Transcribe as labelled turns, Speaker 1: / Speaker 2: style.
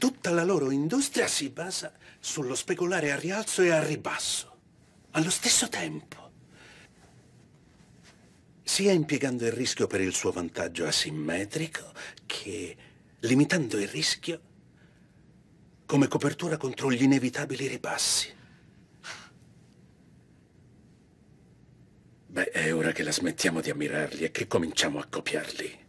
Speaker 1: Tutta la loro industria si basa sullo speculare a rialzo e a ribasso, allo stesso tempo. Sia impiegando il rischio per il suo vantaggio asimmetrico che limitando il rischio come copertura contro gli inevitabili ribassi.
Speaker 2: Beh, è ora che la smettiamo di ammirarli e che cominciamo a copiarli.